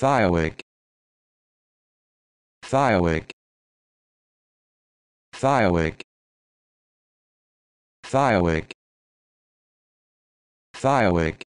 Thioic Thioic Thioic Thioic Thioic